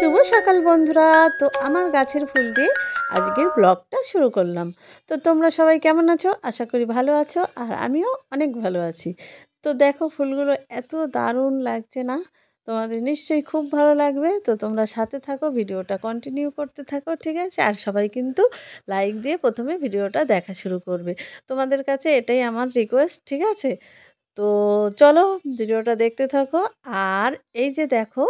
শুভ সকাল বন্ধুরা তো আমার গাছের ফুল দিয়ে আজকের ব্লগটা শুরু করলাম তো তোমরা সবাই কেমন আছো আশা করি ভালো আছো আর আমিও অনেক ভালো আছি তো দেখো ফুলগুলো এত দারুণ লাগছে না তোমাদের নিশ্চয়ই খুব ভালো লাগবে তো তোমরা সাথে থাকো ভিডিওটা কন্টিনিউ করতে থাকো ঠিক আছে আর সবাই কিন্তু লাইক দিয়ে প্রথমে ভিডিওটা দেখা শুরু করবে তোমাদের কাছে এটাই আমার রিকোয়েস্ট ঠিক আছে তো চলো ভিডিওটা দেখতে থাকো আর এই যে দেখো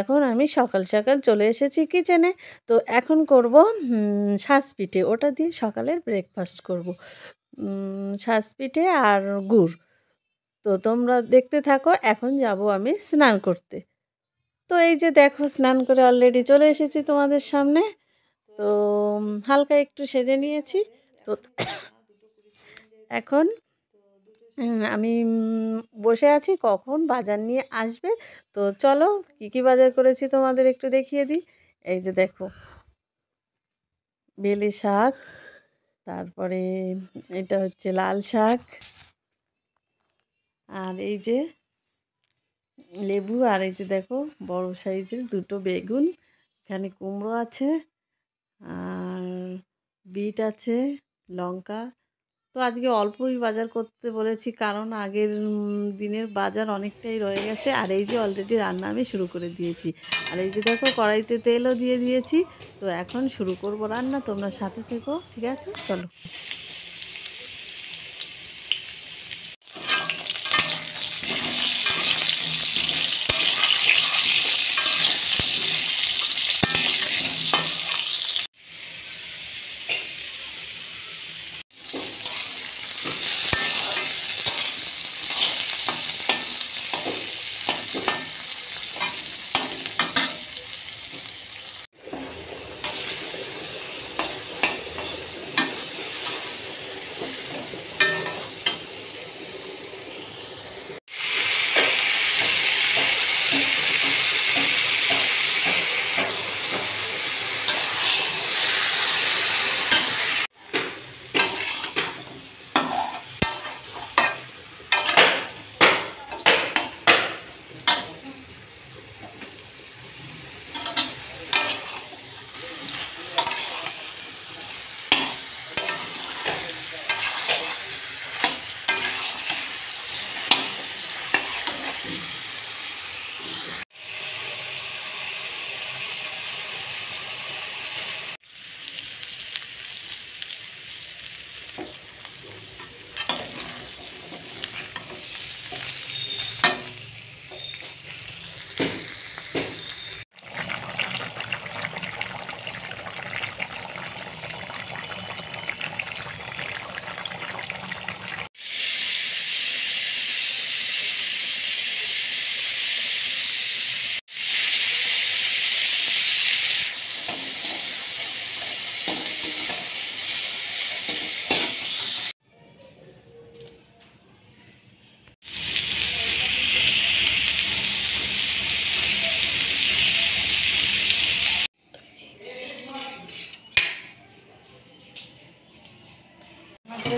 এখন আমি সকাল সকাল চলে এসেছি কিচেনে তো এখন করব পিঠে ওটা দিয়ে সকালের ব্রেকফাস্ট করব পিঠে আর গুড় তো তোমরা দেখতে থাকো এখন যাব আমি স্নান করতে তো এই যে দেখো স্নান করে অলরেডি চলে এসেছি তোমাদের সামনে তো হালকা একটু সেজে নিয়েছি তো এখন আমি বসে আছি কখন বাজার নিয়ে আসবে তো চলো কি কি বাজার করেছি তোমাদের একটু দেখিয়ে দিই এই যে দেখো বেলি শাক তারপরে এটা হচ্ছে লাল শাক আর এই যে লেবু আর এই যে দেখো বড় সাইজের দুটো বেগুন এখানে কুমড়ো আছে আর বিট আছে লঙ্কা তো আজকে অল্পই বাজার করতে বলেছি কারণ আগের দিনের বাজার অনেকটাই রয়ে গেছে আর এই যে অলরেডি রান্না আমি শুরু করে দিয়েছি আর এই যে দেখো কড়াইতে তেলও দিয়ে দিয়েছি তো এখন শুরু করব রান্না তোমরা সাথে থেকো ঠিক আছে চলো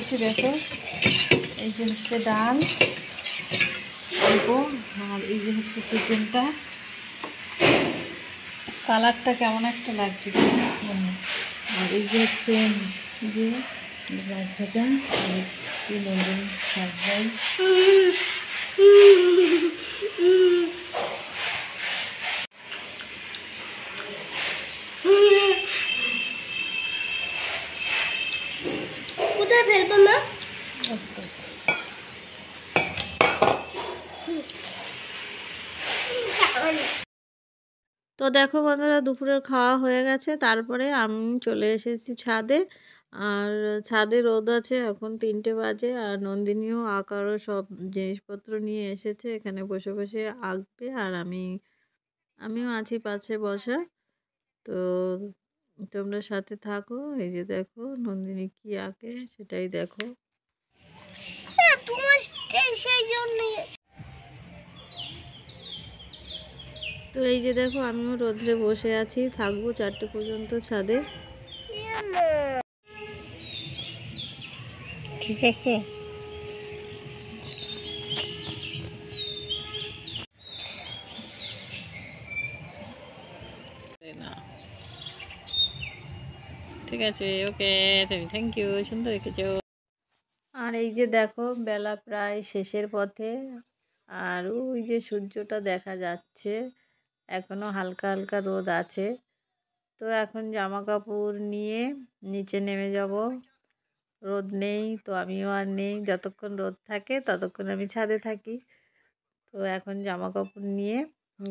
করছি দেখো এই যে হচ্ছে ডাল অল্প আর এই যে হচ্ছে চিকেনটা কালারটা কেমন একটা লাগছে আর এই যে হচ্ছে যে ভাজা রাইস কোথায় ফেলবো তো দেখো বন্ধুরা দুপুরের খাওয়া হয়ে গেছে তারপরে আমি চলে এসেছি ছাদে আর ছাদে রোদ আছে এখন তিনটে বাজে আর নন্দিনীও আঁকারও সব জিনিসপত্র নিয়ে এসেছে এখানে বসে বসে আঁকবে আর আমি আমিও আছি পাশে বসা তো তোমরা সাথে থাকো এই যে দেখো নন্দিনী কি আঁকে সেটাই দেখো হ্যাঁ, তো এই যে দেখো আমিও রোদ্রে বসে আছি থাকবো চারটে পর্যন্ত ছাদে ইয়ে ঠিক আছে ঠিক আছে ওকে তুমি থ্যাংক ইউ সুন্দর রেখেছো আর এই যে দেখো বেলা প্রায় শেষের পথে আর ওই যে সূর্যটা দেখা যাচ্ছে এখনও হালকা হালকা রোদ আছে তো এখন জামা কাপড় নিয়ে নিচে নেমে যাব রোদ নেই তো আমিও আর নেই যতক্ষণ রোদ থাকে ততক্ষণ আমি ছাদে থাকি তো এখন জামা কাপড় নিয়ে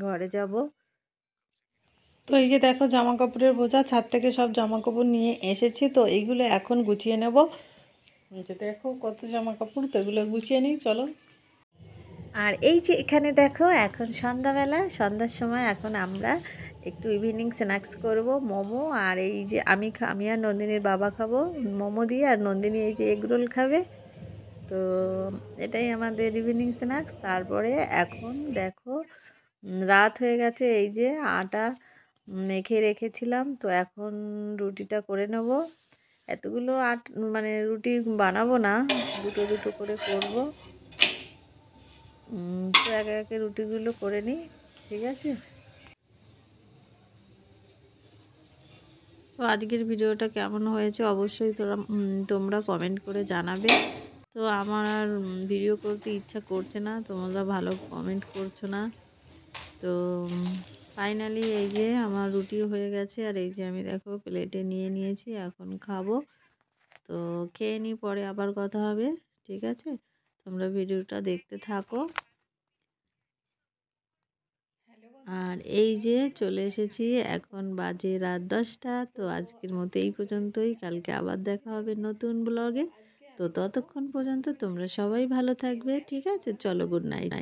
ঘরে যাব তো এই যে দেখো জামা কাপড়ের বোঝা ছাদ থেকে সব জামা কাপড় নিয়ে এসেছি তো এইগুলো এখন গুছিয়ে নেব যে দেখো কত জামা কাপড় তো এগুলো গুছিয়ে নিই চলো আর এই যে এখানে দেখো এখন সন্ধ্যাবেলা সন্ধ্যার সময় এখন আমরা একটু ইভিনিং স্ন্যাক্স করব মোমো আর এই যে আমি আমি আর নন্দিনীর বাবা খাবো মোমো দিয়ে আর নন্দিনী এই যে এগরোল খাবে তো এটাই আমাদের ইভিনিং স্ন্যাক্স তারপরে এখন দেখো রাত হয়ে গেছে এই যে আটা মেখে রেখেছিলাম তো এখন রুটিটা করে নেব এতগুলো আট মানে রুটি বানাবো না দুটো দুটো করে করব তো একে একে রুটিগুলো করে নিই ঠিক আছে তো আজকের ভিডিওটা কেমন হয়েছে অবশ্যই তোরা তোমরা কমেন্ট করে জানাবে তো আমার ভিডিও করতে ইচ্ছা করছে না তোমরা ভালো কমেন্ট করছো না তো ফাইনালি এই যে আমার রুটিও হয়ে গেছে আর এই যে আমি দেখো প্লেটে নিয়ে নিয়েছি এখন খাবো তো খেয়ে নিই পরে আবার কথা হবে ঠিক আছে তোমরা ভিডিওটা দেখতে থাকো আর এই যে চলে এসেছি এখন বাজে রাত দশটা তো আজকের মতো এই পর্যন্তই কালকে আবার দেখা হবে নতুন ব্লগে তো ততক্ষণ পর্যন্ত তোমরা সবাই ভালো থাকবে ঠিক আছে চলো গুড নাইট